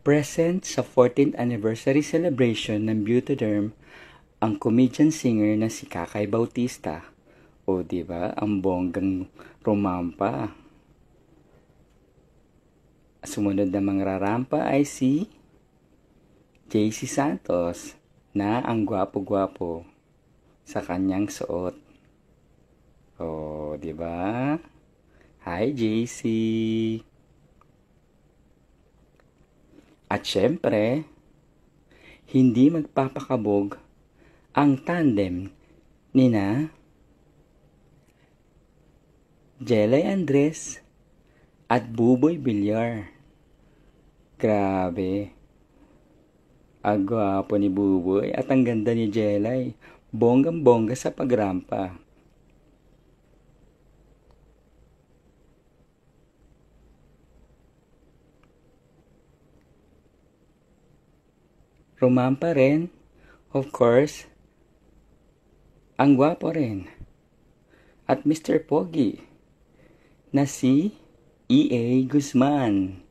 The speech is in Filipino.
Present sa 14th anniversary celebration ng Beautyderm ang comedian singer na si Kakay Bautista. O di ba, ang bonggang rumampa. Sumunod na mangrarampa ay si JC Santos na ang gwapo-gwapo sa kanyang suot. O, di ba? Hi JC. At syempre, hindi magpapakabog ang tandem ni na Jelay Andres at Buboy Bilyar. Grabe. Agwapo ni Buboy at ang ganda ni Jelay. Bonggang-bongga sa pagrampa. pa rin. Of course, ang gwapo rin. At Mr. Pogi na si E.A. Guzman.